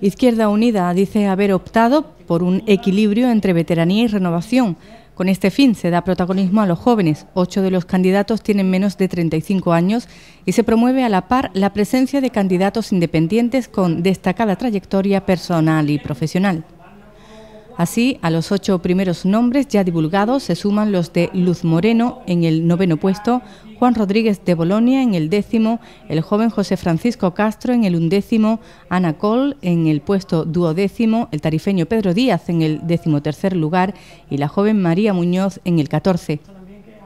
Izquierda Unida dice haber optado por un equilibrio entre veteranía y renovación. Con este fin se da protagonismo a los jóvenes. Ocho de los candidatos tienen menos de 35 años y se promueve a la par la presencia de candidatos independientes con destacada trayectoria personal y profesional. Así, a los ocho primeros nombres ya divulgados se suman los de Luz Moreno en el noveno puesto, Juan Rodríguez de Bolonia en el décimo, el joven José Francisco Castro en el undécimo, Ana Cole en el puesto duodécimo, el tarifeño Pedro Díaz en el decimotercer lugar y la joven María Muñoz en el catorce.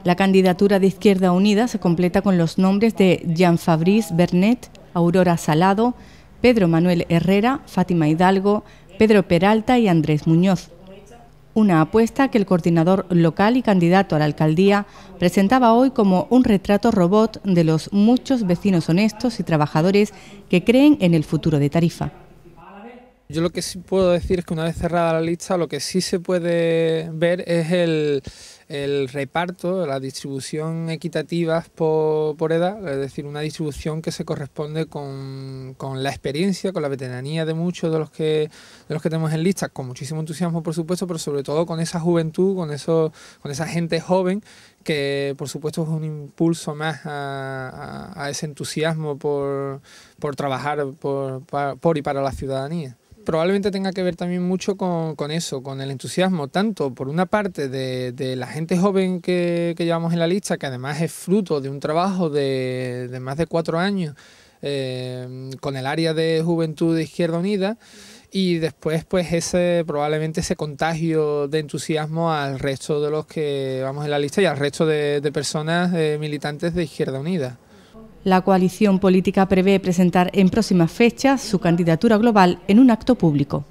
La candidatura de Izquierda Unida se completa con los nombres de Jean Fabrice Bernet, Aurora Salado, Pedro Manuel Herrera, Fátima Hidalgo, Pedro Peralta y Andrés Muñoz. Una apuesta que el coordinador local y candidato a la alcaldía presentaba hoy como un retrato robot de los muchos vecinos honestos y trabajadores que creen en el futuro de Tarifa. Yo lo que sí puedo decir es que una vez cerrada la lista, lo que sí se puede ver es el, reparto, la distribución equitativa por, edad, es decir, una distribución que se corresponde con, la experiencia, con la veteranía de muchos de los que los que tenemos en lista, con muchísimo entusiasmo, por supuesto, pero sobre todo con esa juventud, con eso, con esa gente joven que por supuesto es un impulso más a, ese entusiasmo por, trabajar por y para la ciudadanía probablemente tenga que ver también mucho con, eso, con el entusiasmo, tanto por una parte de, la gente joven que, llevamos en la lista, que además es fruto de un trabajo de, más de cuatro años eh, con el área de juventud de Izquierda Unida y después pues ese probablemente ese contagio de entusiasmo al resto de los que vamos en la lista y al resto de, personas eh, militantes de Izquierda Unida. La coalición política prevé presentar en próximas fechas su candidatura global en un acto público.